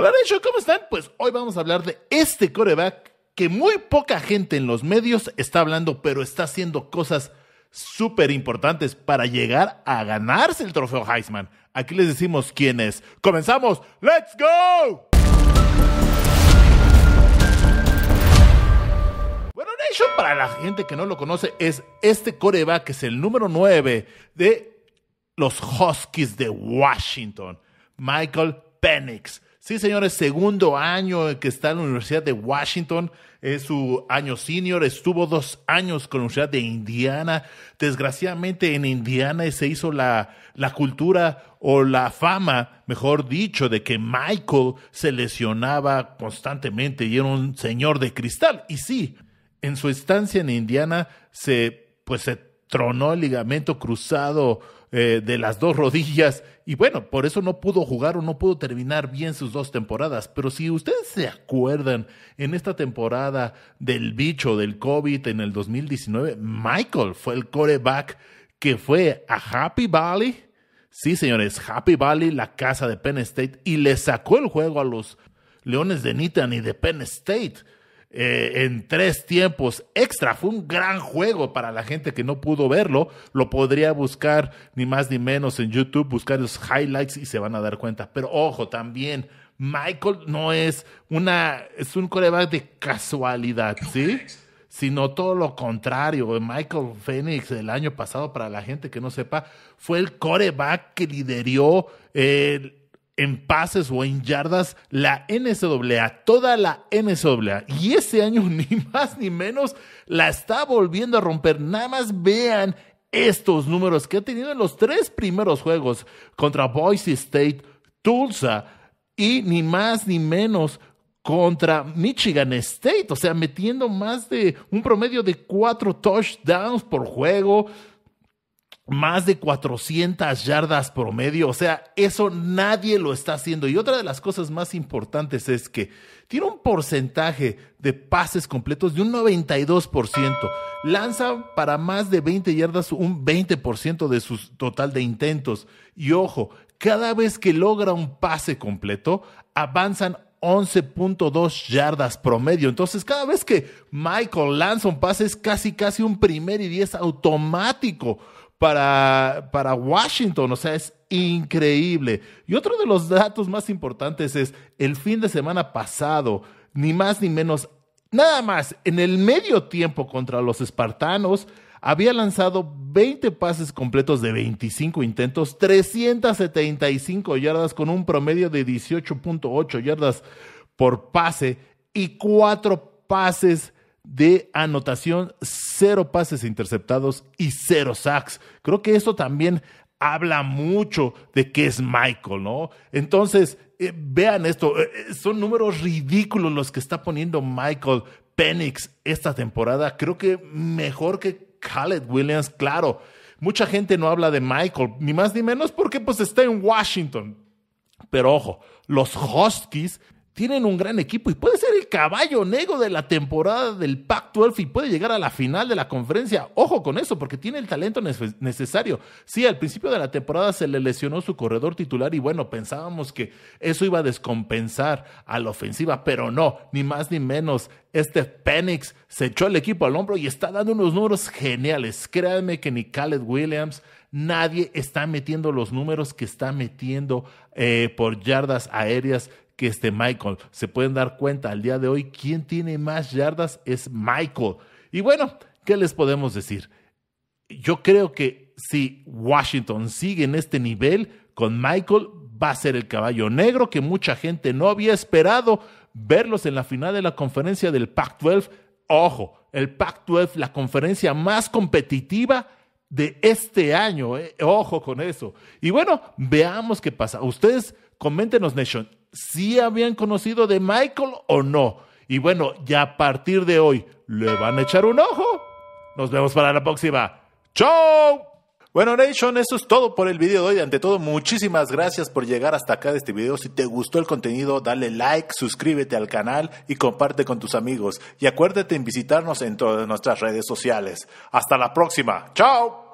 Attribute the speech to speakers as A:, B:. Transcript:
A: Hola Nation, ¿cómo están? Pues hoy vamos a hablar de este coreback que muy poca gente en los medios está hablando, pero está haciendo cosas súper importantes para llegar a ganarse el trofeo Heisman. Aquí les decimos quién es. ¡Comenzamos! ¡Let's go! Bueno, Nation, para la gente que no lo conoce, es este coreback, que es el número 9 de los Huskies de Washington, Michael Penix. Sí, señores, segundo año que está en la Universidad de Washington. Es su año senior, estuvo dos años con la Universidad de Indiana. Desgraciadamente en Indiana se hizo la, la cultura o la fama, mejor dicho, de que Michael se lesionaba constantemente y era un señor de cristal. Y sí, en su estancia en Indiana se, pues, se tronó el ligamento cruzado eh, de las dos rodillas y bueno, por eso no pudo jugar o no pudo terminar bien sus dos temporadas. Pero si ustedes se acuerdan, en esta temporada del bicho del COVID en el 2019, Michael fue el coreback que fue a Happy Valley. Sí, señores, Happy Valley, la casa de Penn State, y le sacó el juego a los Leones de Nittany de Penn State. Eh, en tres tiempos extra. Fue un gran juego para la gente que no pudo verlo. Lo podría buscar ni más ni menos en YouTube, buscar los highlights y se van a dar cuenta. Pero ojo, también Michael no es una, es un coreback de casualidad, ¿sí? Sino todo lo contrario. Michael Phoenix el año pasado, para la gente que no sepa, fue el coreback que lideró el en pases o en yardas la NCAA, toda la NCAA. Y ese año ni más ni menos la está volviendo a romper. Nada más vean estos números que ha tenido en los tres primeros juegos contra Boise State, Tulsa y ni más ni menos contra Michigan State, o sea, metiendo más de un promedio de cuatro touchdowns por juego, más de 400 yardas promedio. O sea, eso nadie lo está haciendo. Y otra de las cosas más importantes es que tiene un porcentaje de pases completos de un 92%. Lanza para más de 20 yardas un 20% de su total de intentos. Y ojo, cada vez que logra un pase completo, avanzan 11.2 yardas promedio. Entonces, cada vez que Michael lanza un pase es casi, casi un primer y 10 automático para, para Washington. O sea, es increíble. Y otro de los datos más importantes es el fin de semana pasado, ni más ni menos, nada más, en el medio tiempo contra los espartanos, había lanzado 20 pases completos de 25 intentos, 375 yardas con un promedio de 18.8 yardas por pase y cuatro pases de anotación, cero pases interceptados y cero sacks. Creo que esto también habla mucho de que es Michael, ¿no? Entonces, eh, vean esto, eh, eh, son números ridículos los que está poniendo Michael Penix esta temporada. Creo que mejor que Khaled Williams, claro. Mucha gente no habla de Michael, ni más ni menos porque pues está en Washington. Pero ojo, los Huskies tienen un gran equipo y puede ser el caballo negro de la temporada del Pac-12 y puede llegar a la final de la conferencia. Ojo con eso, porque tiene el talento necesario. Sí, al principio de la temporada se le lesionó su corredor titular y bueno, pensábamos que eso iba a descompensar a la ofensiva, pero no, ni más ni menos. Este Penix se echó el equipo al hombro y está dando unos números geniales. Créanme que ni Khaled Williams, nadie está metiendo los números que está metiendo eh, por yardas aéreas que este Michael. Se pueden dar cuenta al día de hoy, quien tiene más yardas es Michael. Y bueno, ¿qué les podemos decir? Yo creo que si Washington sigue en este nivel con Michael, va a ser el caballo negro que mucha gente no había esperado verlos en la final de la conferencia del Pac-12. Ojo, el Pac-12, la conferencia más competitiva de este año. Eh. Ojo con eso. Y bueno, veamos qué pasa. Ustedes, coméntenos, Nation, si habían conocido de Michael o no. Y bueno, ya a partir de hoy, ¿le van a echar un ojo? Nos vemos para la próxima. chau Bueno, Nation, eso es todo por el video de hoy. Ante todo, muchísimas gracias por llegar hasta acá de este video. Si te gustó el contenido, dale like, suscríbete al canal y comparte con tus amigos. Y acuérdate en visitarnos en todas nuestras redes sociales. Hasta la próxima. ¡Chao!